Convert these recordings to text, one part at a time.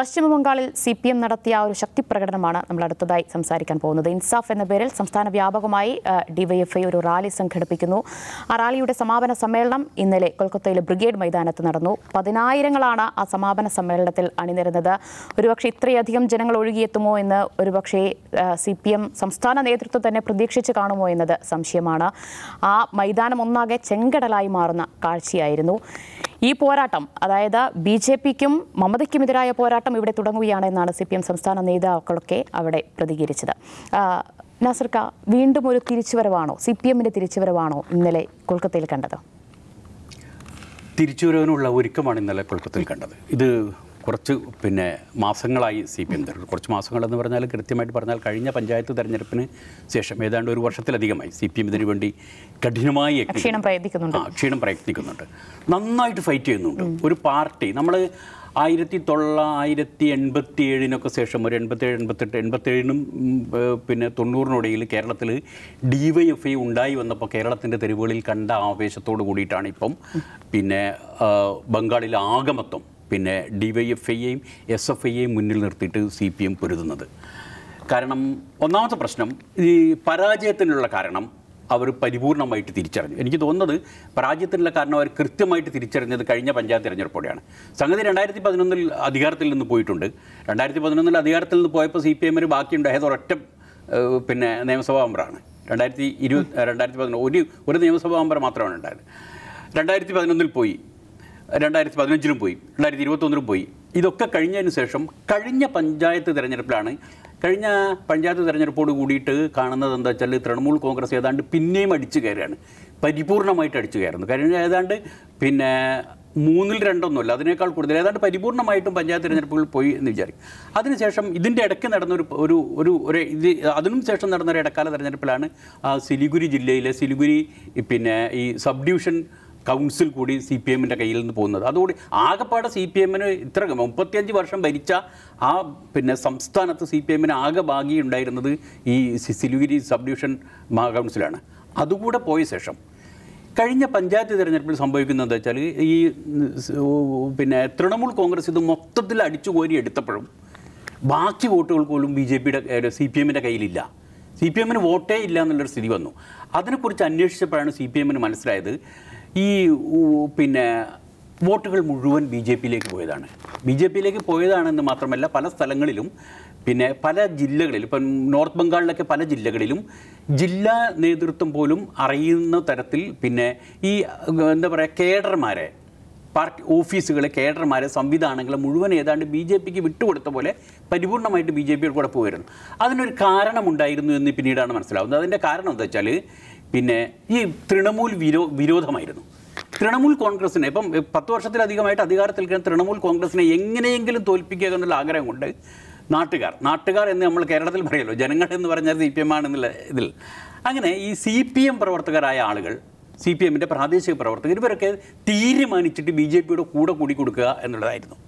പശ്ചിമബംഗാളിൽ C P M നടത്തിയ ഒരു ശക്തി പ്രകടനമാണ് നമ്മൾ അടുത്തതായി സംസാരിക്കാൻ പോകുന്നത് ഇൻസാഫ് എന്ന പേരിൽ സംസ്ഥാന വ്യാപകമായി ഡിവൈഎഫ്ഐ ഒരു റാലി സംഘടിപ്പിക്കുന്നു ആ റാലിയുടെ സമാപന സമ്മേളനം ഇന്നലെ കൊൽക്കത്തയിലെ ബ്രിഗേഡ് മൈതാനത്ത് നടന്നു പതിനായിരങ്ങളാണ് ആ സമാപന സമ്മേളനത്തിൽ അണിനിരുന്നത് ഒരുപക്ഷെ ഇത്രയധികം ജനങ്ങൾ ഒഴുകിയെത്തുമോ എന്ന് ഒരുപക്ഷെ സി പി എം സംസ്ഥാന നേതൃത്വം തന്നെ പ്രതീക്ഷിച്ച് കാണുമോ എന്നത് സംശയമാണ് ആ മൈതാനം ഒന്നാകെ ചെങ്കടലായി മാറുന്ന കാഴ്ചയായിരുന്നു ഈ പോരാട്ടം അതായത് ബി ജെ പിക്കും മമതയ്ക്കുമെതിരായ പോരാട്ടം ഇവിടെ തുടങ്ങുകയാണ് എന്നാണ് സി പി എം സംസ്ഥാന നേതാക്കളൊക്കെ അവിടെ പ്രതികരിച്ചത് നാസർക്ക വീണ്ടും ഒരു തിരിച്ചുവരവാണോ സി പി എമ്മിൻ്റെ തിരിച്ചുവരവാണോ ഇന്നലെ കൊൽക്കത്തയിൽ കണ്ടത് തിരിച്ചുവരവിനുള്ള ഒരുക്കമാണ് ഇന്നലെ കൊൽക്കത്തയിൽ കണ്ടത് ഇത് കുറച്ച് പിന്നെ മാസങ്ങളായി സി പി എം തെരഞ്ഞെടുപ്പ് കുറച്ച് മാസങ്ങളെന്ന് പറഞ്ഞാൽ കൃത്യമായിട്ട് പറഞ്ഞാൽ കഴിഞ്ഞ പഞ്ചായത്ത് തെരഞ്ഞെടുപ്പിന് ശേഷം ഏതാണ്ട് ഒരു വർഷത്തിലധികമായി സി പി എം ഇതിനു വേണ്ടി കഠിനമായി ക്ഷീണം പ്രയത്നിക്കുന്നുണ്ട് ക്ഷീണം പ്രയത്നിക്കുന്നുണ്ട് നന്നായിട്ട് ഫൈറ്റ് ചെയ്യുന്നുണ്ട് ഒരു പാർട്ടി നമ്മൾ ആയിരത്തി തൊള്ളായിരത്തി എൺപത്തി ഏഴിനൊക്കെ ശേഷം ഒരു എൺപത്തേഴ് എൺപത്തെട്ട് എൺപത്തേഴിനും പിന്നെ തൊണ്ണൂറിനോടയിൽ കേരളത്തിൽ ഡി വൈ എഫ് ഐ ഉണ്ടായി വന്നപ്പോൾ കേരളത്തിൻ്റെ തെരുവുകളിൽ കണ്ട ആവേശത്തോട് കൂടിയിട്ടാണ് ഇപ്പം പിന്നെ ബംഗാളിൽ ആഗമത്വം പിന്നെ ഡി വൈ എഫ് ഐയെയും എസ് എഫ് ഐയെയും മുന്നിൽ നിർത്തിയിട്ട് സി പി എം പൊരുതുന്നത് കാരണം ഒന്നാമത്തെ പ്രശ്നം ഈ പരാജയത്തിനുള്ള കാരണം അവർ പരിപൂർണമായിട്ട് തിരിച്ചറിഞ്ഞു എനിക്ക് തോന്നുന്നത് പരാജയത്തിനുള്ള കാരണം അവർ കൃത്യമായിട്ട് തിരിച്ചറിഞ്ഞത് കഴിഞ്ഞ പഞ്ചായത്ത് തിരഞ്ഞെടുപ്പോടെയാണ് സംഗതി രണ്ടായിരത്തി പതിനൊന്നിൽ അധികാരത്തിൽ നിന്ന് പോയിട്ടുണ്ട് രണ്ടായിരത്തി പതിനൊന്നിൽ അധികാരത്തിൽ നിന്ന് പോയപ്പോൾ സി പി എമ്മിന് ബാക്കിയുണ്ടായത് ഒരൊറ്റ പിന്നെ നിയമസഭാ മെമ്പറാണ് രണ്ടായിരത്തി ഇരുപത് രണ്ടായിരത്തി പതിനൊന്ന് ഒരു ഒരു നിയമസഭാ മെമ്പർ മാത്രമാണ് ഉണ്ടായത് രണ്ടായിരത്തി പതിനൊന്നിൽ പോയി രണ്ടായിരത്തി പതിനഞ്ചിലും പോയി രണ്ടായിരത്തി ഇരുപത്തൊന്നിലും പോയി ഇതൊക്കെ കഴിഞ്ഞതിന് ശേഷം കഴിഞ്ഞ പഞ്ചായത്ത് തിരഞ്ഞെടുപ്പിലാണ് കഴിഞ്ഞ പഞ്ചായത്ത് തിരഞ്ഞെടുപ്പോട് കൂടിയിട്ട് കാണുന്നത് എന്താ വെച്ചാൽ തൃണമൂൽ കോൺഗ്രസ് ഏതാണ്ട് പിന്നെയും അടിച്ചു കയറുകയാണ് പരിപൂർണമായിട്ട് അടിച്ചു കയറുന്നു കഴിഞ്ഞ ഏതാണ്ട് പിന്നെ മൂന്നിൽ രണ്ടൊന്നുമല്ല അതിനേക്കാൾ കൂടുതൽ ഏതാണ്ട് പരിപൂർണമായിട്ടും പഞ്ചായത്ത് തിരഞ്ഞെടുപ്പുകൾ പോയി എന്ന് വിചാരിക്കും അതിനുശേഷം ഇതിൻ്റെ ഇടയ്ക്ക് നടന്ന ഒരു ഒരു ഒരു ഒരു ഇത് അതിനും ശേഷം നടന്നൊരു ഇടക്കാല ഇടക്കാല തിരഞ്ഞെടുപ്പിലാണ് സിലിഗുരി ജില്ലയിലെ സിലിഗുരി പിന്നെ ഈ സബ് ഡിവിഷൻ കൗൺസിൽ കൂടി സി പി എമ്മിൻ്റെ കയ്യിൽ നിന്ന് പോകുന്നത് അതുകൂടി ആകെപ്പാടെ സി പി എമ്മിന് ഇത്ര മുപ്പത്തിയഞ്ച് വർഷം ഭരിച്ച ആ പിന്നെ സംസ്ഥാനത്ത് സി പി എമ്മിന് ആകെ ഉണ്ടായിരുന്നത് ഈ സിലുഗിരി സബ് ഡിവിഷൻ കൗൺസിലാണ് അതുകൂടെ പോയ ശേഷം കഴിഞ്ഞ പഞ്ചായത്ത് തിരഞ്ഞെടുപ്പിൽ സംഭവിക്കുന്നത് എന്താ വെച്ചാൽ ഈ പിന്നെ തൃണമൂൽ കോൺഗ്രസ് ഇത് മൊത്തത്തിൽ അടിച്ചു കോരി എടുത്തപ്പോഴും ബാക്കി വോട്ടുകൾ പോലും ബി ജെ പിയുടെ സി പി എമ്മിൻ്റെ കയ്യിലില്ല സി പി എമ്മിന് വോട്ടേ ഇല്ല എന്നുള്ളൊരു സ്ഥിതി വന്നു അതിനെക്കുറിച്ച് അന്വേഷിച്ചപ്പോഴാണ് സി പി എമ്മിന് മനസ്സിലായത് ഈ പിന്നെ വോട്ടുകൾ മുഴുവൻ ബി ജെ പിയിലേക്ക് പോയതാണ് ബി ജെ പിയിലേക്ക് പോയതാണെന്ന് മാത്രമല്ല പല സ്ഥലങ്ങളിലും പിന്നെ പല ജില്ലകളിൽ ഇപ്പം നോർത്ത് ബംഗാളിലൊക്കെ പല ജില്ലകളിലും ജില്ലാ നേതൃത്വം പോലും അറിയുന്ന തരത്തിൽ പിന്നെ ഈ എന്താ പറയുക കേഡർമാരെ പാർട്ടി ഓഫീസുകളെ കേഡർമാരെ സംവിധാനങ്ങളെ മുഴുവൻ ഏതാണ്ട് ബി ജെ പിക്ക് വിട്ടുകൊടുത്ത പോലെ പരിപൂർണമായിട്ട് ബി ജെ പിയുടെ കൂടെ പോയിരുന്നു അതിനൊരു കാരണമുണ്ടായിരുന്നു എന്ന് പിന്നീടാണ് മനസ്സിലാവുന്നത് അതിൻ്റെ കാരണം എന്താ വെച്ചാൽ പിന്നെ ഈ തൃണമൂൽ വിരോ വിരോധമായിരുന്നു തൃണമൂൽ കോൺഗ്രസിനെ ഇപ്പം പത്ത് വർഷത്തിലധികമായിട്ട് അധികാരത്തിൽ കഴിഞ്ഞ തൃണമൂൽ കോൺഗ്രസിനെ എങ്ങനെയെങ്കിലും തോൽപ്പിക്കുക എന്നുള്ള ആഗ്രഹം കൊണ്ട് നാട്ടുകാർ നാട്ടുകാർ എന്ന് നമ്മൾ കേരളത്തിൽ പറയല്ലോ ജനങ്ങൾ എന്ന് പറഞ്ഞാൽ സി പി എം ആണെന്നുള്ള ഇതിൽ അങ്ങനെ ഈ സി പി എം പ്രവർത്തകരായ ആളുകൾ സി പി എമ്മിൻ്റെ പ്രാദേശിക പ്രവർത്തകർ ഇവരൊക്കെ തീരുമാനിച്ചിട്ട് ബി ജെ പിയുടെ കൂടെ കൂടി കൊടുക്കുക എന്നുള്ളതായിരുന്നു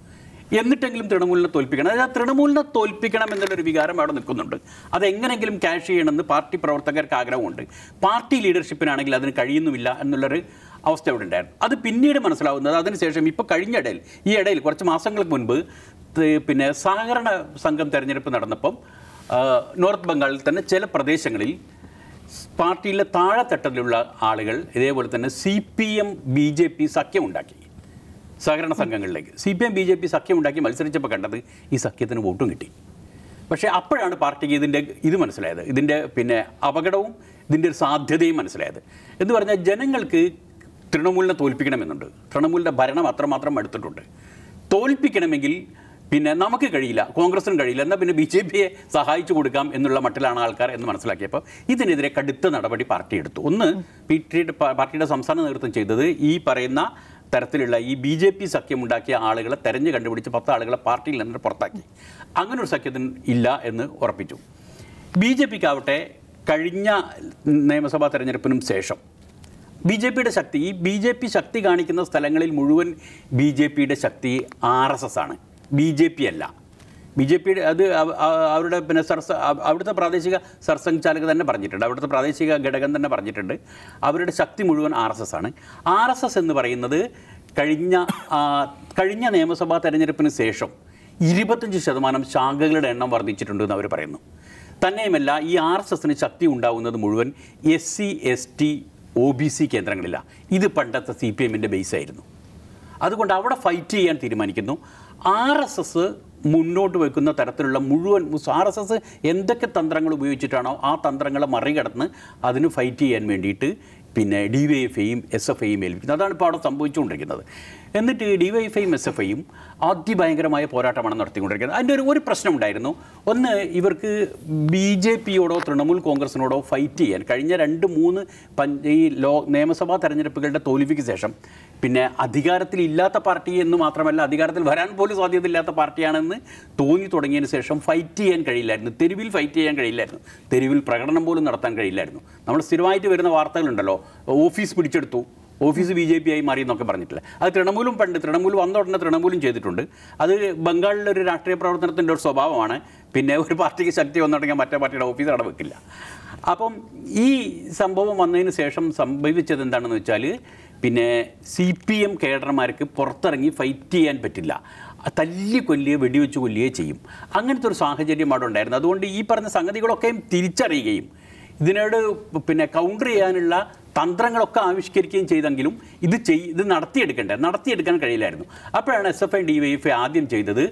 എന്നിട്ടെങ്കിലും തൃണമൂലിനെ തോൽപ്പിക്കണം അതായത് ആ തൃണമൂലിനെ തോൽപ്പിക്കണം എന്നുള്ളൊരു വികാരം അവിടെ നിൽക്കുന്നുണ്ട് അതെങ്ങനെങ്കിലും ക്യാഷ് ചെയ്യണമെന്ന് പാർട്ടി പ്രവർത്തകർക്ക് ആഗ്രഹമുണ്ട് പാർട്ടി ലീഡർഷിപ്പിനാണെങ്കിൽ അതിന് കഴിയുന്നുമില്ല എന്നുള്ളൊരു അവസ്ഥ അവിടെ ഉണ്ടായിരുന്നു അത് പിന്നീട് മനസ്സിലാവുന്നത് അതിനുശേഷം ഇപ്പോൾ കഴിഞ്ഞ ഇടയിൽ ഈ ഇടയിൽ കുറച്ച് മാസങ്ങൾക്ക് മുൻപ് പിന്നെ സഹകരണ സംഘം തെരഞ്ഞെടുപ്പ് നടന്നപ്പം നോർത്ത് ബംഗാളിൽ തന്നെ ചില പ്രദേശങ്ങളിൽ പാർട്ടിയിലെ താഴെത്തട്ടത്തിലുള്ള ആളുകൾ ഇതേപോലെ തന്നെ C P M B J P സഖ്യം ഉണ്ടാക്കി സഹകരണ സംഘങ്ങളിലേക്ക് C P M B J P സഖ്യമുണ്ടാക്കി മത്സരിച്ചപ്പോൾ കണ്ടത് ഈ സഖ്യത്തിന് വോട്ടും കിട്ടി പക്ഷേ അപ്പോഴാണ് പാർട്ടിക്ക് ഇതിൻ്റെ ഇത് മനസ്സിലായത് ഇതിൻ്റെ പിന്നെ അപകടവും ഇതിൻ്റെ ഒരു സാധ്യതയും മനസ്സിലായത് എന്ന് പറഞ്ഞാൽ ജനങ്ങൾക്ക് തൃണമൂലിനെ തോൽപ്പിക്കണമെന്നുണ്ട് തൃണമൂലിൻ്റെ ഭരണം അത്രമാത്രം എടുത്തിട്ടുണ്ട് തോൽപ്പിക്കണമെങ്കിൽ പിന്നെ നമുക്ക് കഴിയില്ല കോൺഗ്രസിനും കഴിയില്ല എന്നാൽ പിന്നെ ബി ജെ പിയെ സഹായിച്ചു കൊടുക്കാം എന്നുള്ള മട്ടിലാണ് ആൾക്കാർ എന്ന് മനസ്സിലാക്കിയപ്പോൾ ഇതിനെതിരെ കടുത്ത നടപടി പാർട്ടി എടുത്തു ഒന്ന് പി പാർട്ടിയുടെ സംസ്ഥാന നേതൃത്വം ചെയ്തത് ഈ പറയുന്ന തരത്തിലുള്ള ഈ ബി ജെ പി സഖ്യമുണ്ടാക്കിയ ആളുകളെ തെരഞ്ഞു കണ്ടുപിടിച്ച് പത്ത് ആളുകളെ പാർട്ടിയിൽ നിന്ന് പുറത്താക്കി അങ്ങനെ ഒരു സഖ്യത്തിന് ഇല്ല എന്ന് ഉറപ്പിച്ചു ബി ജെ പിക്കാവട്ടെ കഴിഞ്ഞ നിയമസഭാ തെരഞ്ഞെടുപ്പിനും ശേഷം ബി ജെ പിയുടെ ശക്തി ഈ ബി ജെ പി ശക്തി കാണിക്കുന്ന സ്ഥലങ്ങളിൽ മുഴുവൻ ബി ജെ പിയുടെ ശക്തി ആർ എസ് എസ് ആണ് ബി ജെ പി അല്ല ബി ജെ പിയുടെ അത് അവരുടെ പിന്നെ സർസ അവിടുത്തെ പ്രാദേശിക സർസംഘചാലക തന്നെ പറഞ്ഞിട്ടുണ്ട് അവിടുത്തെ പ്രാദേശിക ഘടകം തന്നെ പറഞ്ഞിട്ടുണ്ട് അവരുടെ ശക്തി മുഴുവൻ ആർ എസ് എസ് ആണ് ആർ എസ് എസ് എന്ന് പറയുന്നത് കഴിഞ്ഞ കഴിഞ്ഞ നിയമസഭാ തെരഞ്ഞെടുപ്പിന് ശേഷം ഇരുപത്തഞ്ച് ശതമാനം ശാഖകളുടെ എണ്ണം വർദ്ധിച്ചിട്ടുണ്ട് എന്ന് അവർ പറയുന്നു തന്നെയുമല്ല ഈ ആർ എസ് എസിന് ശക്തി ഉണ്ടാകുന്നത് മുഴുവൻ S C S T O B C കേന്ദ്രങ്ങളിലാണ് ഇത് പണ്ടത്തെ സി പി എമ്മിൻ്റെ ആയിരുന്നു അതുകൊണ്ട് അവിടെ ഫൈറ്റ് ചെയ്യാൻ തീരുമാനിക്കുന്നു ആർ എസ് എസ് മുന്നോട്ട് വെക്കുന്ന തരത്തിലുള്ള മുഴുവൻ ആർ എസ് എസ് എന്തൊക്കെ തന്ത്രങ്ങൾ ഉപയോഗിച്ചിട്ടാണോ ആ തന്ത്രങ്ങളെ മറികടന്ന് അതിന് ഫൈറ്റ് ചെയ്യാൻ വേണ്ടിയിട്ട് പിന്നെ ഡി വൈ എയും എസ് എഫ് ഐയും ഏൽപ്പിക്കുന്നത് അതാണ് ഇപ്പോൾ അവിടെ സംഭവിച്ചുകൊണ്ടിരിക്കുന്നത് എന്നിട്ട് ഈ ഡിവൈഫൈയും എസ് എഫ് ഐയും അതിഭയങ്കരമായ പോരാട്ടമാണ് നടത്തിക്കൊണ്ടിരിക്കുന്നത് അതിൻ്റെ ഒരു ഒരു പ്രശ്നമുണ്ടായിരുന്നു ഒന്ന് ഇവർക്ക് ബി ജെ പിയോടോ തൃണമൂൽ കോൺഗ്രസിനോടോ ഫൈറ്റ് ചെയ്യാൻ കഴിഞ്ഞ രണ്ട് മൂന്ന് ഈ ലോ നിയമസഭാ തെരഞ്ഞെടുപ്പുകളുടെ തോൽവിക്ക് ശേഷം പിന്നെ അധികാരത്തിൽ ഇല്ലാത്ത പാർട്ടി എന്ന് മാത്രമല്ല അധികാരത്തിൽ വരാൻ പോലും സാധ്യതയില്ലാത്ത പാർട്ടിയാണെന്ന് തോന്നി തുടങ്ങിയതിന് ശേഷം ഫൈറ്റ് ചെയ്യാൻ കഴിയില്ലായിരുന്നു തെരുവിൽ ഫൈറ്റ് ചെയ്യാൻ കഴിയില്ലായിരുന്നു തെരുവിൽ പ്രകടനം പോലും നടത്താൻ കഴിയില്ലായിരുന്നു നമ്മൾ സ്ഥിരമായിട്ട് വരുന്ന വാർത്തകളുണ്ടല്ലോ ഓഫീസ് പിടിച്ചെടുത്തു ഓഫീസ് ബി ജെ പി ആയി മാറി എന്നൊക്കെ പറഞ്ഞിട്ടില്ല അത് തൃണമൂലും പണ്ട് തൃണമൂൽ വന്ന ഉടനെ തൃണമൂലും ചെയ്തിട്ടുണ്ട് അത് ബംഗാളിലെ ഒരു രാഷ്ട്രീയ പ്രവർത്തനത്തിൻ്റെ ഒരു സ്വഭാവമാണ് പിന്നെ ഒരു പാർട്ടിക്ക് ശക്തി വന്നിട്ടുണ്ടെങ്കിൽ മറ്റേ പാർട്ടിയുടെ ഓഫീസ് അവിടെ വെക്കില്ല അപ്പം ഈ സംഭവം വന്നതിന് ശേഷം സംഭവിച്ചത് എന്താണെന്ന് വെച്ചാൽ പിന്നെ സി പി എം കേഡർമാർക്ക് പുറത്തിറങ്ങി ഫൈറ്റ് ചെയ്യാൻ പറ്റില്ല തല്ലി കൊല്ലുകയോ വെടിവെച്ച് കൊല്ലുകയോ ചെയ്യും അങ്ങനത്തെ ഒരു സാഹചര്യം അവിടെ ഉണ്ടായിരുന്നു അതുകൊണ്ട് ഈ പറഞ്ഞ സംഗതികളൊക്കെയും തിരിച്ചറിയുകയും ഇതിനോട് പിന്നെ കൗണ്ടർ ചെയ്യാനുള്ള തന്ത്രങ്ങളൊക്കെ ആവിഷ്കരിക്കുകയും ചെയ്തെങ്കിലും ഇത് ചെയ് ഇത് നടത്തിയെടുക്കേണ്ടത് നടത്തിയെടുക്കാൻ കഴിയില്ലായിരുന്നു അപ്പോഴാണ് S F I D Y F I ആദ്യം ചെയ്തത്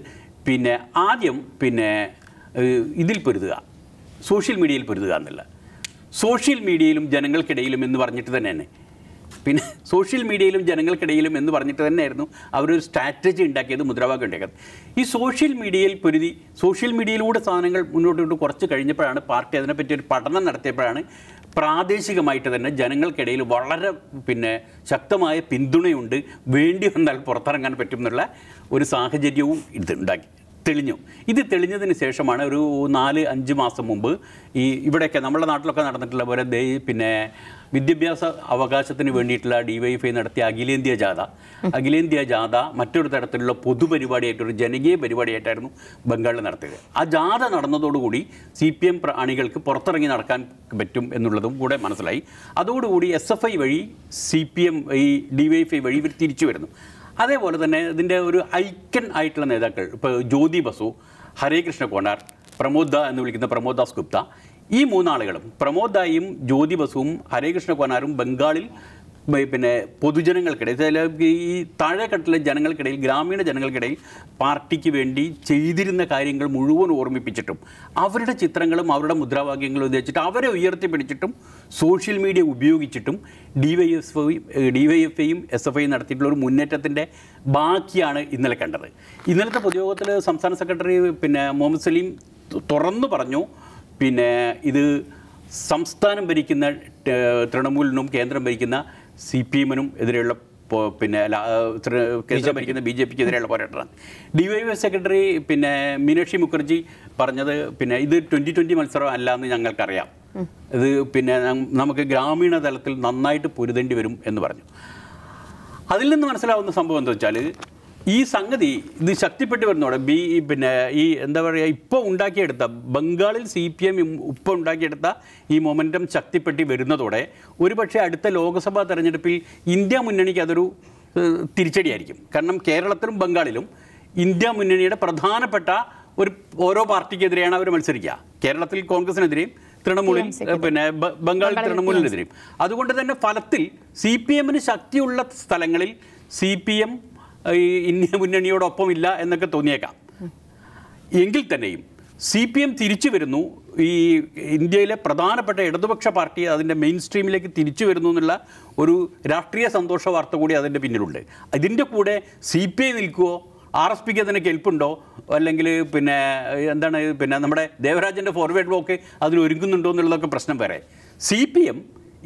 പിന്നെ ആദ്യം പിന്നെ ഇതിൽ പൊരുതുക സോഷ്യൽ മീഡിയയിൽ പൊരുതുക എന്നുള്ള സോഷ്യൽ മീഡിയയിലും ജനങ്ങൾക്കിടയിലും എന്ന് പറഞ്ഞിട്ട് തന്നെ പിന്നെ സോഷ്യൽ മീഡിയയിലും ജനങ്ങൾക്കിടയിലും എന്ന് പറഞ്ഞിട്ട് തന്നെയായിരുന്നു അവരൊരു സ്ട്രാറ്റജി ഉണ്ടാക്കിയത് മുദ്രാവാക്യം ഉണ്ടാക്കിയത് ഈ സോഷ്യൽ മീഡിയയിൽ പൊരുതി സോഷ്യൽ മീഡിയയിലൂടെ സാധനങ്ങൾ മുന്നോട്ട് കൊണ്ട് കുറച്ച് കഴിഞ്ഞപ്പോഴാണ് പാർട്ടി അതിനെപ്പറ്റി ഒരു പഠനം നടത്തിയപ്പോഴാണ് പ്രാദേശികമായിട്ട് തന്നെ ജനങ്ങൾക്കിടയിൽ വളരെ പിന്നെ ശക്തമായ പിന്തുണയുണ്ട് വേണ്ടി വന്നാൽ പുറത്തിറങ്ങാൻ പറ്റും എന്നുള്ള ഒരു സാഹചര്യവും ഇത് ഉണ്ടാക്കി തെളിഞ്ഞു ഇത് തെളിഞ്ഞതിന് ശേഷമാണ് ഒരു നാല് അഞ്ച് മാസം മുമ്പ് ഈ ഇവിടെയൊക്കെ നമ്മുടെ നാട്ടിലൊക്കെ നടന്നിട്ടുള്ള പോലെ ദേ പിന്നെ വിദ്യാഭ്യാസ അവകാശത്തിന് വേണ്ടിയിട്ടുള്ള ഡിവൈഎഫ്ഐ നടത്തിയ അഖിലേന്ത്യാ ജാഥ അഖിലേന്ത്യാ ജാഥ മറ്റൊരു തരത്തിലുള്ള പൊതുപരിപാടിയായിട്ടൊരു ജനകീയ പരിപാടിയായിട്ടായിരുന്നു ബംഗാളിൽ നടത്തിയത് ആ ജാഥ നടന്നതോടുകൂടി സി പി എം പ്രാണികൾക്ക് പുറത്തിറങ്ങി നടക്കാൻ പറ്റും എന്നുള്ളതും കൂടെ മനസ്സിലായി അതോടുകൂടി എസ് എഫ് ഐ വഴി സി പി എം ഈ ഡിവൈഎഫ്ഐ വഴി ഇവർ തിരിച്ചു വരുന്നു അതേപോലെ തന്നെ ഇതിൻ്റെ ഒരു ഐക്കൺ ആയിട്ടുള്ള നേതാക്കൾ ഇപ്പോൾ ജ്യോതി ബസു ഹരേ കൃഷ്ണ കോണാർ പ്രമോദ എന്ന് വിളിക്കുന്ന പ്രമോദ് ദാസ് ഗുപ്ത ഈ മൂന്നാളുകളും പ്രമോദ് ദായിയും ജ്യോതി ബസുവും ഹരേകൃഷ്ണ കുമാരും ബംഗാളിൽ പിന്നെ പൊതുജനങ്ങൾക്കിടയിൽ ഈ താഴെക്കെട്ടിലെ ജനങ്ങൾക്കിടയിൽ ഗ്രാമീണ ജനങ്ങൾക്കിടയിൽ പാർട്ടിക്ക് വേണ്ടി ചെയ്തിരുന്ന കാര്യങ്ങൾ മുഴുവൻ ഓർമ്മിപ്പിച്ചിട്ടും അവരുടെ ചിത്രങ്ങളും അവരുടെ മുദ്രാവാക്യങ്ങളും ഉദ്ദേശിച്ചിട്ട് അവരെ ഉയർത്തിപ്പിടിച്ചിട്ടും സോഷ്യൽ മീഡിയ ഉപയോഗിച്ചിട്ടും D Y S D Y F ഐയും എസ് എഫ് ഐയും നടത്തിയിട്ടുള്ള ഒരു മുന്നേറ്റത്തിൻ്റെ ബാക്കിയാണ് ഇന്നലെ കണ്ടത് ഇന്നലത്തെ പൊതുയോഗത്തിൽ സംസ്ഥാന സെക്രട്ടറി പിന്നെ മുഹമ്മദ് സലീം തുറന്നു പറഞ്ഞു പിന്നെ ഇത് സംസ്ഥാനം ഭരിക്കുന്ന തൃണമൂലിനും കേന്ദ്രം ഭരിക്കുന്ന സി പി എമ്മിനും എതിരെയുള്ള പിന്നെ കേന്ദ്രം ഭരിക്കുന്ന ബി ജെ പിക്ക് എതിരെയുള്ള പോരാട്ടമാണ് ഡി വൈ എഫ് സെക്രട്ടറി പിന്നെ മീനാക്ഷി മുഖർജി പറഞ്ഞത് പിന്നെ ഇത് ട്വൻ്റി ട്വൻ്റി മത്സരം അല്ല എന്ന് ഞങ്ങൾക്കറിയാം ഇത് പിന്നെ നമുക്ക് ഗ്രാമീണ തലത്തിൽ നന്നായിട്ട് പൊരുതേണ്ടി വരും എന്ന് പറഞ്ഞു അതിൽ നിന്ന് മനസ്സിലാവുന്ന സംഭവം എന്താ വെച്ചാൽ ഈ സംഗതി ഇത് ശക്തിപ്പെട്ട് വരുന്നോടെ ബി പിന്നെ ഈ എന്താ പറയുക ഇപ്പോൾ ഉണ്ടാക്കിയെടുത്ത ബംഗാളിൽ സി പി എം ഇപ്പോൾ ഉണ്ടാക്കിയെടുത്ത ഈ മൊമെൻറ്റം ശക്തിപ്പെട്ടി വരുന്നതോടെ ഒരുപക്ഷെ അടുത്ത ലോക്സഭാ തെരഞ്ഞെടുപ്പിൽ ഇന്ത്യ മുന്നണിക്ക് അതൊരു തിരിച്ചടിയായിരിക്കും കാരണം കേരളത്തിലും ബംഗാളിലും ഇന്ത്യ മുന്നണിയുടെ പ്രധാനപ്പെട്ട ഒരു ഓരോ പാർട്ടിക്കെതിരെയാണ് അവർ മത്സരിക്കുക കേരളത്തിൽ കോൺഗ്രസിനെതിരെയും തൃണമൂലിൽ പിന്നെ ബംഗാളിൽ തൃണമൂലിനെതിരെയും അതുകൊണ്ട് തന്നെ ഫലത്തിൽ സി പി എമ്മിന് ശക്തിയുള്ള സ്ഥലങ്ങളിൽ സി പി എം ഈ ഇന്ത്യ മുന്നണിയോടൊപ്പം ഇല്ല എന്നൊക്കെ തോന്നിയേക്കാം എങ്കിൽ തന്നെയും സി പി എം തിരിച്ചു വരുന്നു ഈ ഇന്ത്യയിലെ പ്രധാനപ്പെട്ട ഇടതുപക്ഷ പാർട്ടി അതിൻ്റെ മെയിൻ സ്ട്രീമിലേക്ക് തിരിച്ചു വരുന്നു എന്നുള്ള ഒരു രാഷ്ട്രീയ സന്തോഷ വാർത്ത കൂടി അതിൻ്റെ പിന്നിലുണ്ട് അതിൻ്റെ കൂടെ സി പി ഐ നിൽക്കുമോ ആർ എസ് പിക്ക് അതിനെ കെൽപ്പുണ്ടോ അല്ലെങ്കിൽ പിന്നെ എന്താണ് പിന്നെ നമ്മുടെ ദേവരാജൻ്റെ ഫോർവേഡ് ബ്ലോക്ക് അതിനൊരുങ്ങുന്നുണ്ടോ ഒരുങ്ങുന്നുണ്ടോ എന്നുള്ളതൊക്കെ പ്രശ്നം വരെ സി പി എം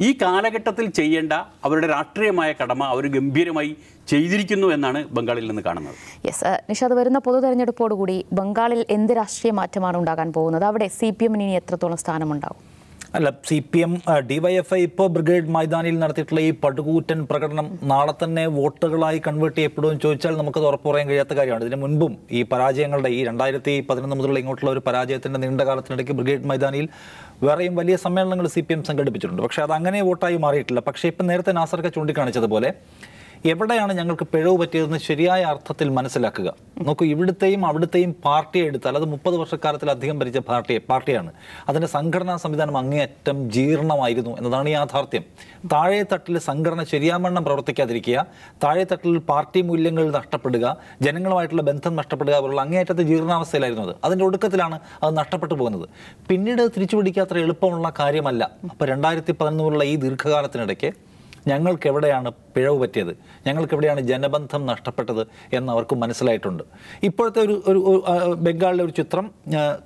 ഈ കാലഘട്ടത്തിൽ ചെയ്യേണ്ട അവരുടെ രാഷ്ട്രീയമായ കടമ അവർ ഗംഭീരമായി ചെയ്തിരിക്കുന്നു എന്നാണ് ബംഗാളിൽ നിന്ന് കാണുന്നത് യെസ് uh, നിഷാദ് വരുന്ന പൊതു തെരഞ്ഞെടുപ്പോടുകൂടി ബംഗാളിൽ എന്ത് രാഷ്ട്രീയ മാറ്റമാണ് ഉണ്ടാകാൻ പോകുന്നത് അവിടെ സി പി എമ്മിന് ഇനി എത്രത്തോളം സ്ഥാനമുണ്ടാകും അല്ല സി പി എം ഡിവൈഎഫ്ഐ ഇപ്പോൾ ബ്രിഗേഡ് മൈതാനിയിൽ നടത്തിയിട്ടുള്ള ഈ പടുകൂറ്റൻ പ്രകടനം നാളെ തന്നെ വോട്ടുകളായി കൺവേർട്ട് ചെയ്യപ്പെടുമെന്ന് ചോദിച്ചാൽ നമുക്ക് ഉറപ്പ് പറയാൻ കഴിയാത്ത കാര്യമാണ് ഇതിനു മുൻപും ഈ പരാജയങ്ങളുടെ ഈ രണ്ടായിരത്തി പതിനൊന്ന് മുതലുള്ള ഇങ്ങോട്ടുള്ള ഒരു പരാജയത്തിൻ്റെ നീണ്ട കാലത്തിനിടയ്ക്ക് ബ്രിഗേഡ് മൈതാനിയിൽ വേറെയും വലിയ സമ്മേളനങ്ങൾ സി പി എം സംഘടിപ്പിച്ചിട്ടുണ്ട് പക്ഷേ അത് അങ്ങനെ വോട്ടായി മാറിയിട്ടില്ല പക്ഷേ ഇപ്പം നേരത്തെ നാസർക്ക് ചൂണ്ടിക്കാണിച്ചതുപോലെ എവിടെയാണ് ഞങ്ങൾക്ക് പിഴവ് പറ്റിയതെന്ന് ശരിയായ അർത്ഥത്തിൽ മനസ്സിലാക്കുക നോക്കൂ ഇവിടുത്തെയും അവിടുത്തെയും പാർട്ടിയെ എടുത്താൽ അത് മുപ്പത് വർഷക്കാലത്തിലധികം ഭരിച്ച പാർട്ടിയെ പാർട്ടിയാണ് അതിൻ്റെ സംഘടനാ സംവിധാനം അങ്ങേയറ്റം ജീർണമായിരുന്നു എന്നതാണ് യാഥാർത്ഥ്യം താഴെ തട്ടിൽ സംഘടന ശരിയാമണ്ണം പ്രവർത്തിക്കാതിരിക്കുക താഴെ തട്ടിൽ പാർട്ടി മൂല്യങ്ങൾ നഷ്ടപ്പെടുക ജനങ്ങളുമായിട്ടുള്ള ബന്ധം നഷ്ടപ്പെടുക പോലുള്ള അങ്ങേയറ്റത്തെ ജീർണാവസ്ഥയിലായിരുന്നു അത് അതിൻ്റെ ഒടുക്കത്തിലാണ് അത് നഷ്ടപ്പെട്ടു പോകുന്നത് പിന്നീട് തിരിച്ചുപിടിക്കാത്ര എളുപ്പമുള്ള കാര്യമല്ല അപ്പോൾ രണ്ടായിരത്തി പതിനൊന്നിലുള്ള ഈ ദീർഘകാലത്തിനിടയ്ക്ക് ഞങ്ങൾക്ക് എവിടെയാണ് പിഴവ് പറ്റിയത് ഞങ്ങൾക്ക് എവിടെയാണ് ജനബന്ധം നഷ്ടപ്പെട്ടത് എന്ന് അവർക്ക് മനസ്സിലായിട്ടുണ്ട് ഇപ്പോഴത്തെ ഒരു ഒരു ബംഗാളിലെ ഒരു ചിത്രം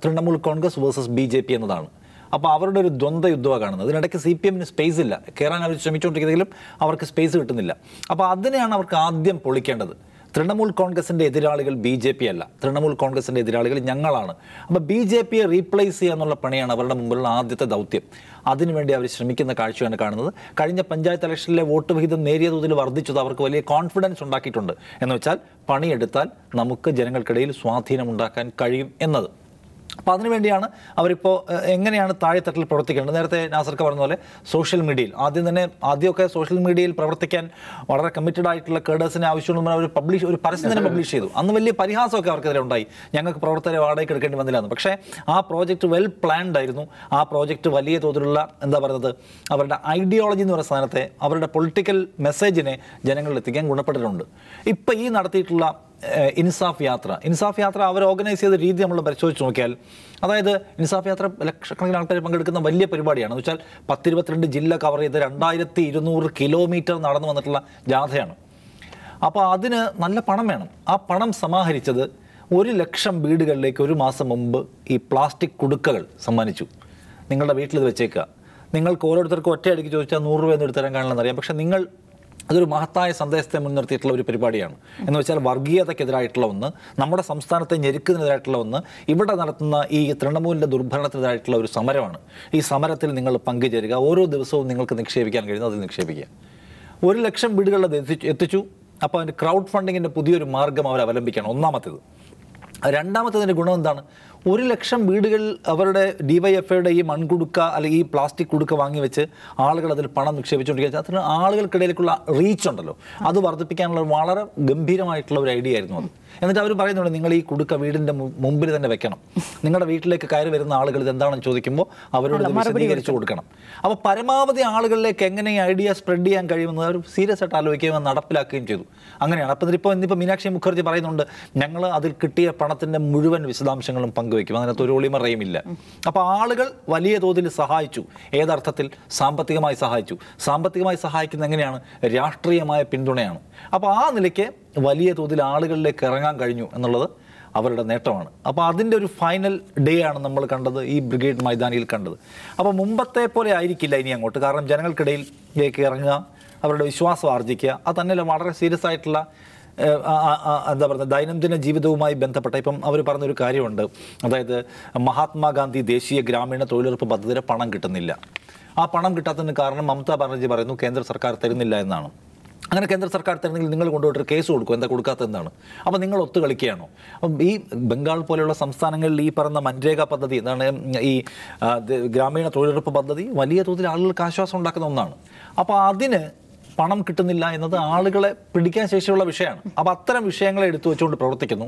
Trinamool Congress versus B J P എന്നതാണ് അപ്പോൾ അവരുടെ ഒരു ദ്വന്ദ്വ യുദ്ധമാണ് കാണുന്നത് അതിനിടയ്ക്ക് സി പി എമ്മിന് സ്പേസ് ഇല്ല കയറാൻ അവർ ശ്രമിച്ചുകൊണ്ടിരിക്കുന്നതെങ്കിലും അവർക്ക് സ്പേസ് കിട്ടുന്നില്ല അപ്പോൾ അതിനെയാണ് അവർക്ക് ആദ്യം പൊളിക്കേണ്ടത് തൃണമൂൽ കോൺഗ്രസിൻ്റെ എതിരാളികൾ ബി ജെ പി അല്ല തൃണമൂൽ കോൺഗ്രസിൻ്റെ എതിരാളികൾ ഞങ്ങളാണ് അപ്പോൾ ബി ജെ പിയെ റീപ്ലേസ് ചെയ്യാന്നുള്ള പണിയാണ് അവരുടെ മുമ്പിലുള്ള ആദ്യത്തെ ദൗത്യം അതിനുവേണ്ടി അവർ ശ്രമിക്കുന്ന കാഴ്ചയാണ് കാണുന്നത് കഴിഞ്ഞ പഞ്ചായത്ത് ഇലക്ഷനിലെ വോട്ട് വിഹിതം നേരിയ തോതിൽ വർദ്ധിച്ചത് അവർക്ക് വലിയ കോൺഫിഡൻസ് ഉണ്ടാക്കിയിട്ടുണ്ട് എന്ന് വെച്ചാൽ പണിയെടുത്താൽ നമുക്ക് ജനങ്ങൾക്കിടയിൽ സ്വാധീനം ഉണ്ടാക്കാൻ കഴിയും എന്നത് അപ്പോൾ അതിനുവേണ്ടിയാണ് അവരിപ്പോൾ എങ്ങനെയാണ് താഴെത്തട്ടിൽ പ്രവർത്തിക്കേണ്ടത് നേരത്തെ നാസർക്ക് പറഞ്ഞ പോലെ സോഷ്യൽ മീഡിയയിൽ ആദ്യം തന്നെ ആദ്യമൊക്കെ സോഷ്യൽ മീഡിയയിൽ പ്രവർത്തിക്കാൻ വളരെ കമ്മിറ്റഡ് ആയിട്ടുള്ള കേഡേഴ്സിനെ ആവശ്യമുണ്ടെന്ന് അവർ പബ്ലിഷ് ഒരു പരസ്യം തന്നെ പബ്ലിഷ് ചെയ്തു അന്ന് വലിയ പരിഹാസമൊക്കെ അവർക്കെതിരെ ഉണ്ടായി ഞങ്ങൾക്ക് പ്രവർത്തകരെ വാടകയ്ക്ക് എടുക്കേണ്ടി വന്നില്ലായിരുന്നു പക്ഷേ ആ പ്രോജക്റ്റ് വെൽ പ്ലാൻഡ് ആയിരുന്നു ആ പ്രോജക്റ്റ് വലിയ തോതിലുള്ള എന്താ പറയുന്നത് അവരുടെ ഐഡിയോളജി എന്ന് പറയുന്ന അവരുടെ പൊളിറ്റിക്കൽ മെസ്സേജിനെ ജനങ്ങളിൽ എത്തിക്കാൻ ഗുണപ്പെട്ടിട്ടുണ്ട് ഇപ്പം ഈ നടത്തിയിട്ടുള്ള ഇൻസാഫ് യാത്ര ഇൻസാഫ് യാത്ര അവർ ഓർഗനൈസ് ചെയ്ത രീതി നമ്മൾ പരിശോധിച്ച് നോക്കിയാൽ അതായത് ഇൻസാഫ് യാത്ര ലക്ഷക്കണക്കിന് ആൾക്കാർ പങ്കെടുക്കുന്ന വലിയ പരിപാടിയാണ് എന്ന് വെച്ചാൽ പത്തിരുപത്തിരണ്ട് ജില്ല കവർ ചെയ്ത് രണ്ടായിരത്തി ഇരുന്നൂറ് കിലോമീറ്റർ നടന്നു വന്നിട്ടുള്ള ജാഥയാണ് അപ്പോൾ അതിന് നല്ല പണം വേണം ആ പണം സമാഹരിച്ചത് ഒരു ലക്ഷം വീടുകളിലേക്ക് ഒരു മാസം മുമ്പ് ഈ പ്ലാസ്റ്റിക് കുടുക്കകൾ സമ്മാനിച്ചു നിങ്ങളുടെ വീട്ടിൽ ഇത് വെച്ചേക്കുക നിങ്ങൾക്ക് ഓരോരുത്തർക്കും ഒറ്റയടിക്ക് ചോദിച്ചാൽ നൂറ് രൂപ എന്ന് എടുത്തരാൻ കാണില്ലെന്നറിയാം പക്ഷേ നിങ്ങൾ അതൊരു മഹത്തായ സന്ദേശത്തെ മുൻനിർത്തിയിട്ടുള്ള ഒരു പരിപാടിയാണ് എന്ന് വെച്ചാൽ വർഗീയതക്കെതിരായിട്ടുള്ള ഒന്ന് നമ്മുടെ സംസ്ഥാനത്തെ ഞെരുക്കുന്നതിനായിട്ടുള്ള ഒന്ന് ഇവിടെ നടത്തുന്ന ഈ തൃണമൂലിൻ്റെ ദുർഭരണത്തിനെതിരായിട്ടുള്ള ഒരു സമരമാണ് ഈ സമരത്തിൽ നിങ്ങൾ പങ്കുചേരുക ഓരോ ദിവസവും നിങ്ങൾക്ക് നിക്ഷേപിക്കാൻ കഴിയുന്ന അതിൽ നിക്ഷേപിക്കുക ഒരു ലക്ഷം വീടുകളിൽ എത്തിച്ചു അപ്പോൾ അതിൻ്റെ ക്രൗഡ് ഫണ്ടിങ്ങിൻ്റെ പുതിയൊരു മാർഗം അവർ അവലംബിക്കണം ഒന്നാമത്തേത് രണ്ടാമത്തതിൻ്റെ ഗുണം എന്താണ് ഒരു ലക്ഷം വീടുകളിൽ അവരുടെ ഡിവൈഎഫ്ഐയുടെ ഈ മൺകുടുക്ക അല്ലെങ്കിൽ ഈ പ്ലാസ്റ്റിക് കുടുക്ക വാങ്ങി വെച്ച് ആളുകൾ അതിൽ പണം നിക്ഷേപിച്ചുകൊണ്ടിരിക്കുക അത്ര ആളുകൾക്കിടയിലേക്കുള്ള റീച്ച് ഉണ്ടല്ലോ അത് വർദ്ധിപ്പിക്കാനുള്ള വളരെ ഗംഭീരമായിട്ടുള്ള ഒരു ഐഡിയ ആയിരുന്നു അത് എന്നിട്ട് അവർ പറയുന്നുണ്ട് നിങ്ങൾ ഈ കുടുക്ക വീടിൻ്റെ മുമ്പിൽ തന്നെ വെക്കണം നിങ്ങളുടെ വീട്ടിലേക്ക് കയറി വരുന്ന ആളുകൾ ഇത് എന്താണെന്ന് ചോദിക്കുമ്പോൾ അവരോട് വിശദീകരിച്ചു കൊടുക്കണം അപ്പോൾ പരമാവധി ആളുകളിലേക്ക് എങ്ങനെ ഈ ഐഡിയ സ്പ്രെഡ് ചെയ്യാൻ കഴിയുമെന്ന് അവർ സീരിയസ് ആയിട്ട് ആലോചിക്കുകയും നടപ്പിലാക്കുകയും ചെയ്തു അങ്ങനെയാണ് അപ്പോൾ ഇപ്പോൾ ഇന്നിപ്പോൾ മീനാക്ഷി മുഖർജി പറയുന്നുണ്ട് ഞങ്ങൾ അതിൽ കിട്ടിയ പണത്തിൻ്റെ മുഴുവൻ വിശദാംശങ്ങളും പങ്കുവയ്ക്കും അതിനകത്ത് ഒരു ഒളിമറയുമില്ല അപ്പോൾ ആളുകൾ വലിയ തോതിൽ സഹായിച്ചു ഏതർത്ഥത്തിൽ സാമ്പത്തികമായി സഹായിച്ചു സാമ്പത്തികമായി സഹായിക്കുന്ന എങ്ങനെയാണ് രാഷ്ട്രീയമായ പിന്തുണയാണ് അപ്പോൾ ആ നിലയ്ക്ക് വലിയ തോതിൽ ആളുകളിലേക്ക് ഇറങ്ങാൻ കഴിഞ്ഞു എന്നുള്ളത് അവരുടെ നേട്ടമാണ് അപ്പോൾ അതിൻ്റെ ഒരു ഫൈനൽ ഡേ ആണ് നമ്മൾ കണ്ടത് ഈ ബ്രിഗേഡ് മൈതാനിയിൽ കണ്ടത് അപ്പോൾ മുമ്പത്തെ പോലെ ആയിരിക്കില്ല ഇനി അങ്ങോട്ട് കാരണം ജനങ്ങൾക്കിടയിലേക്ക് ഇറങ്ങുക അവരുടെ വിശ്വാസം ആർജിക്കുക അത് തന്നെയല്ല വളരെ സീരിയസ് ആയിട്ടുള്ള എന്താ പറയുക ദൈനംദിന ജീവിതവുമായി ബന്ധപ്പെട്ട ഇപ്പം അവർ പറഞ്ഞൊരു കാര്യമുണ്ട് അതായത് മഹാത്മാഗാന്ധി ദേശീയ ഗ്രാമീണ തൊഴിലുറപ്പ് പദ്ധതിയുടെ പണം കിട്ടുന്നില്ല ആ പണം കിട്ടാത്തതിന് കാരണം മമതാ ബാനർജി പറയുന്നു കേന്ദ്ര സർക്കാർ തരുന്നില്ല എന്നാണ് അങ്ങനെ കേന്ദ്ര സർക്കാർ തരുന്നെങ്കിൽ നിങ്ങൾ കൊണ്ടുപോയിട്ട് കേസ് കൊടുക്കും എന്താ കൊടുക്കാത്ത എന്താണ് അപ്പോൾ നിങ്ങൾ ഒത്തു കളിക്കുകയാണോ അപ്പം ഈ ബംഗാൾ പോലെയുള്ള സംസ്ഥാനങ്ങളിൽ ഈ പറയുന്ന മൻരേഗ പദ്ധതി എന്താണ് ഈ ഗ്രാമീണ തൊഴിലുറപ്പ് പദ്ധതി വലിയ തോതിൽ ആളുകൾക്ക് ആശ്വാസം ഉണ്ടാക്കുന്ന ഒന്നാണ് അപ്പോൾ അതിന് പണം കിട്ടുന്നില്ല എന്നത് ആളുകളെ പിടിക്കാൻ ശേഷിയുള്ള വിഷയമാണ് അപ്പോൾ അത്തരം വിഷയങ്ങളെ എടുത്തു വെച്ചുകൊണ്ട് പ്രവർത്തിക്കുന്നു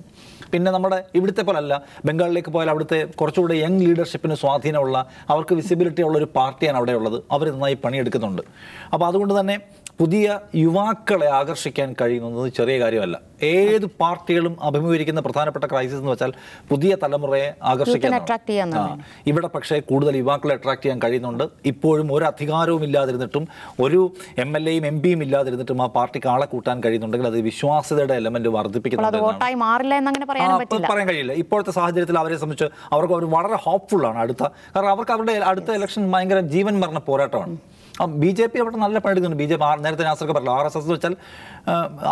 പിന്നെ നമ്മുടെ ഇവിടുത്തെ പോലെ അല്ല ബംഗാളിലേക്ക് പോയാൽ അവിടുത്തെ കുറച്ചുകൂടെ യങ് ലീഡർഷിപ്പിന് സ്വാധീനമുള്ള അവർക്ക് വിസിബിലിറ്റി ഉള്ള ഒരു പാർട്ടിയാണ് അവിടെ ഉള്ളത് അവർ നന്നായി പണിയെടുക്കുന്നുണ്ട് അപ്പോൾ അതുകൊണ്ട് തന്നെ പുതിയ യുവാക്കളെ ആകർഷിക്കാൻ കഴിയുന്നത് ചെറിയ കാര്യമല്ല ഏത് പാർട്ടികളും അഭിമുഖീകരിക്കുന്ന പ്രധാനപ്പെട്ട ക്രൈസിസ് എന്ന് വെച്ചാൽ പുതിയ തലമുറയെ ആകർഷിക്കാൻ ഇവിടെ പക്ഷേ കൂടുതൽ യുവാക്കളെ അട്രാക്ട് ചെയ്യാൻ കഴിയുന്നുണ്ട് ഇപ്പോഴും ഒരു അധികാരവും ഇല്ലാതിരുന്നിട്ടും ഒരു എം എൽ എയും എം പിയും ഇല്ലാതിരുന്നിട്ടും ആ പാർട്ടിക്ക് ആളെ കൂട്ടാൻ കഴിയുന്നുണ്ടെങ്കിൽ അത് വിശ്വാസ്യതയുടെ എലമെന്റ് വർദ്ധിപ്പിക്കുന്നുണ്ട് പറയാൻ കഴിയില്ല ഇപ്പോഴത്തെ സാഹചര്യത്തിൽ അവരെ സംബന്ധിച്ച് അവർക്ക് അവർ വളരെ ഹോപ്പ്ഫുൾ ആണ് അടുത്ത കാരണം അവർക്ക് അവരുടെ അടുത്ത ഇലക്ഷൻ ഭയങ്കര ജീവൻ മരണ പോരാട്ടമാണ് ബി ജെ പി അവിടെ നല്ല പണിയെടുക്കുന്നുണ്ട് ബി ജെ പി നേരത്തെ നാസർക്ക് പറഞ്ഞു ആർ എസ് എസ് വെച്ചാൽ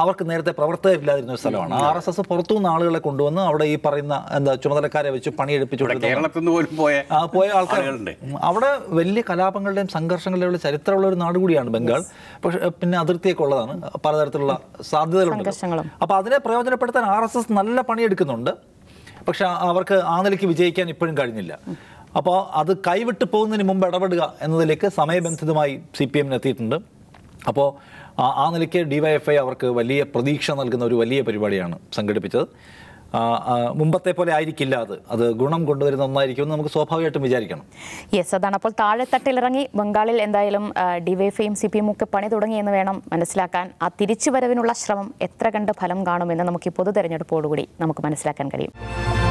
അവർക്ക് നേരത്തെ പ്രവർത്തകരില്ലാതിരുന്ന ഒരു സ്ഥലമാണ് ആർ എസ് എസ് നിന്ന് ആളുകളെ കൊണ്ടുവന്ന് അവിടെ ഈ പറയുന്ന എന്താ ചുമതലക്കാരെ വെച്ച് പണിയെടുപ്പിച്ചു കേരളത്തിൽ നിന്ന് പോലും പോയ പോയ ആൾക്കാരുണ്ട് അവിടെ വലിയ കലാപങ്ങളുടെയും സംഘർഷങ്ങളുടെയും ചരിത്രമുള്ള ഒരു നാട് കൂടിയാണ് ബംഗാൾ പക്ഷെ പിന്നെ അതിർത്തിയൊക്കെ ഉള്ളതാണ് പലതരത്തിലുള്ള സാധ്യതകളുണ്ട് അപ്പോൾ അതിനെ പ്രയോജനപ്പെടുത്താൻ ആർ എസ് എസ് നല്ല പണിയെടുക്കുന്നുണ്ട് പക്ഷെ അവർക്ക് ആ നിലയ്ക്ക് വിജയിക്കാൻ ഇപ്പോഴും കഴിഞ്ഞില്ല അപ്പോൾ അത് കൈവിട്ട് പോകുന്നതിന് മുമ്പ് ഇടപെടുക എന്നതിലേക്ക് സമയബന്ധിതമായി സി പി എമ്മിന് എത്തിയിട്ടുണ്ട് അപ്പോൾ ആ നിലയ്ക്ക് ഡിവൈഎഫ്ഐ അവർക്ക് വലിയ പ്രതീക്ഷ നൽകുന്ന ഒരു വലിയ പരിപാടിയാണ് സംഘടിപ്പിച്ചത് മുമ്പത്തെ പോലെ ആയിരിക്കില്ല അത് അത് ഗുണം കൊണ്ടുവരുന്ന ഒന്നായിരിക്കും എന്ന് നമുക്ക് സ്വാഭാവികമായിട്ടും വിചാരിക്കണം യെസ് അതാണ് അപ്പോൾ താഴെത്തട്ടിലിറങ്ങി ബംഗാളിൽ എന്തായാലും ഡിവൈഫൈയും സി പി എമ്മും ഒക്കെ പണി തുടങ്ങിയെന്ന് വേണം മനസ്സിലാക്കാൻ ആ തിരിച്ചുവരവിനുള്ള ശ്രമം എത്ര കണ്ട് ഫലം കാണുമെന്ന് നമുക്ക് ഈ പൊതു തെരഞ്ഞെടുപ്പോടുകൂടി നമുക്ക് മനസ്സിലാക്കാൻ കഴിയും